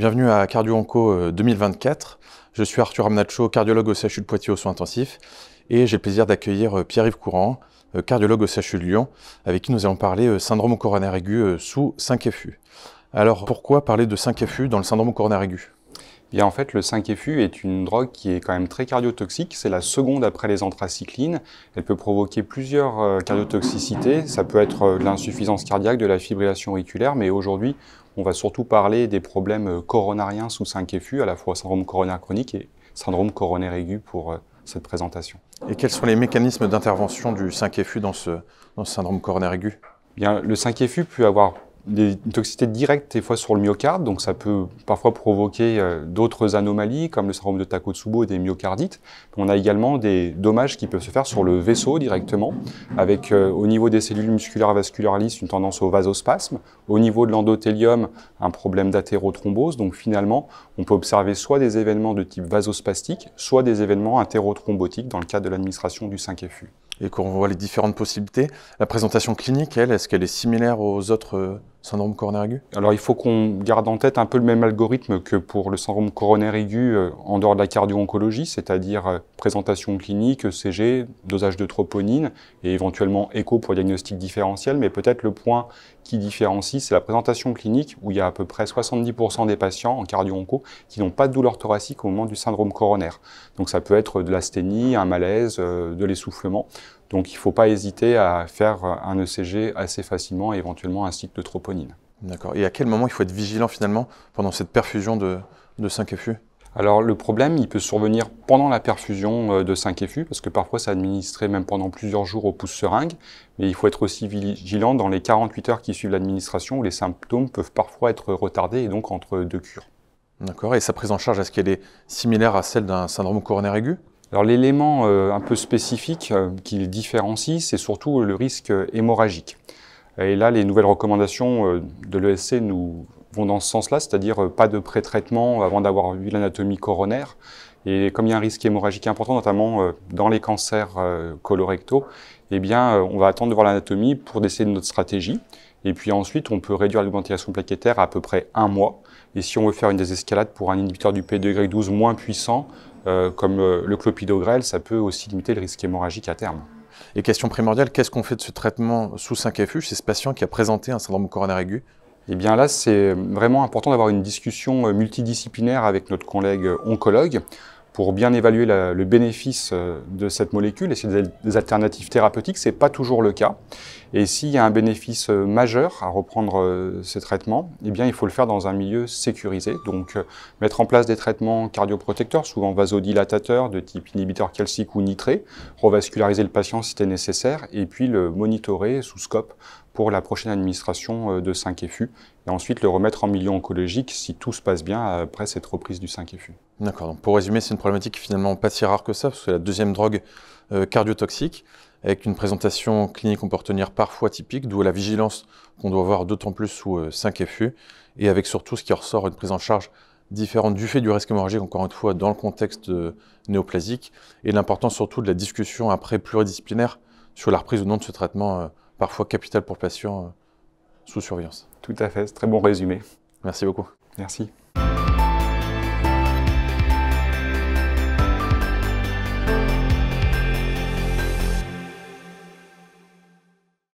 Bienvenue à Cardio Onco 2024. Euh, Je suis Arthur Amnacho, cardiologue au CHU de Poitiers aux soins intensifs et j'ai le plaisir d'accueillir euh, Pierre-Yves Courant, euh, cardiologue au CHU de Lyon, avec qui nous allons parler syndrome coronaire aigu sous 5FU. Alors pourquoi parler de 5FU dans le syndrome coronaire aigu Bien, en fait, le 5-FU est une drogue qui est quand même très cardiotoxique. C'est la seconde après les anthracyclines. Elle peut provoquer plusieurs euh, cardiotoxicités. Ça peut être euh, de l'insuffisance cardiaque, de la fibrillation auriculaire, mais aujourd'hui, on va surtout parler des problèmes euh, coronariens sous 5-FU, à la fois syndrome coronaire chronique et syndrome coronaire aigu pour cette présentation. Et quels sont les mécanismes d'intervention du 5-FU dans ce, syndrome coronaire aigu eh Bien, le 5-FU peut avoir des, une toxicité directe des fois sur le myocarde, donc ça peut parfois provoquer euh, d'autres anomalies comme le syndrome de Takotsubo et des myocardites. On a également des dommages qui peuvent se faire sur le vaisseau directement, avec euh, au niveau des cellules musculaires vasculaires une tendance au vasospasme, au niveau de l'endothélium un problème d'athérothrombose, Donc finalement, on peut observer soit des événements de type vasospastique, soit des événements athérothrombotiques dans le cadre de l'administration du 5FU. Et quand on voit les différentes possibilités, la présentation clinique, elle, est-ce qu'elle est similaire aux autres euh, syndrome coronaire aigu Alors il faut qu'on garde en tête un peu le même algorithme que pour le syndrome coronaire aigu euh, en dehors de la cardio-oncologie, c'est-à-dire euh, présentation clinique, CG, dosage de troponine et éventuellement écho pour diagnostic différentiel. Mais peut-être le point qui différencie, c'est la présentation clinique où il y a à peu près 70% des patients en cardio-onco qui n'ont pas de douleur thoracique au moment du syndrome coronaire. Donc ça peut être de l'asthénie, un malaise, euh, de l'essoufflement. Donc il ne faut pas hésiter à faire un ECG assez facilement et éventuellement un cycle de troponine. D'accord. Et à quel moment il faut être vigilant finalement pendant cette perfusion de, 5FU alors le problème, il peut survenir pendant la perfusion euh, de 5FU, parce que parfois c'est administré même pendant plusieurs jours au pouce seringue, mais il faut être aussi vigilant dans les 48 heures qui suivent l'administration, où les symptômes peuvent parfois être retardés et donc entre deux cures. D'accord, et sa prise en charge, est-ce qu'elle est similaire à celle d'un syndrome coronaire aigu alors l'élément euh, un peu spécifique euh, qui le différencie, c'est surtout le risque euh, hémorragique. Et là, les nouvelles recommandations de l'ESC nous vont dans ce sens-là, c'est-à-dire pas de pré-traitement avant d'avoir vu l'anatomie coronaire. Et comme il y a un risque hémorragique important, notamment dans les cancers colorectaux, eh bien, on va attendre de voir l'anatomie pour décider de notre stratégie. Et puis ensuite, on peut réduire l'augmentation plaquettaire à peu près un mois. Et si on veut faire une désescalade pour un inhibiteur du p 2 12 moins puissant, euh, comme euh, le clopidogrel, ça peut aussi limiter le risque hémorragique à terme. Et question primordiale, qu'est-ce qu'on fait de ce traitement sous 5FU C'est ce patient qui a présenté un syndrome coronaire aigu Eh bien là, c'est vraiment important d'avoir une discussion euh, multidisciplinaire avec notre collègue oncologue pour bien évaluer le bénéfice euh, de cette molécule et si des alternatives thérapeutiques, ce n'est pas toujours le cas. Et s'il y a un bénéfice euh, majeur à reprendre euh, ces traitements, eh bien, il faut le faire dans un milieu sécurisé. Donc, mettre en place des traitements cardioprotecteurs, souvent vasodilatateurs, de type inhibiteur calcique ou nitré, revasculariser le patient si c'était nécessaire, et puis le monitorer sous scope pour la prochaine administration euh, de 5FU et ensuite le remettre en milieu oncologique si tout se passe bien après cette reprise du 5FU. D'accord, donc pour résumer, c'est une problématique finalement pas si rare que ça, parce que c'est la deuxième drogue euh, cardiotoxique, avec une présentation clinique, on peut retenir parfois typique, d'où la vigilance qu'on doit avoir d'autant plus sous 5FU, euh, et avec surtout ce qui ressort une prise en charge différente du fait du risque hémorragique, encore une fois, dans le contexte néoplasique, et l'importance surtout de la discussion après pluridisciplinaire sur la reprise ou non de ce traitement parfois capital pour patient euh, sous surveillance. Tout à fait, c'est très bon résumé. Merci beaucoup. Merci.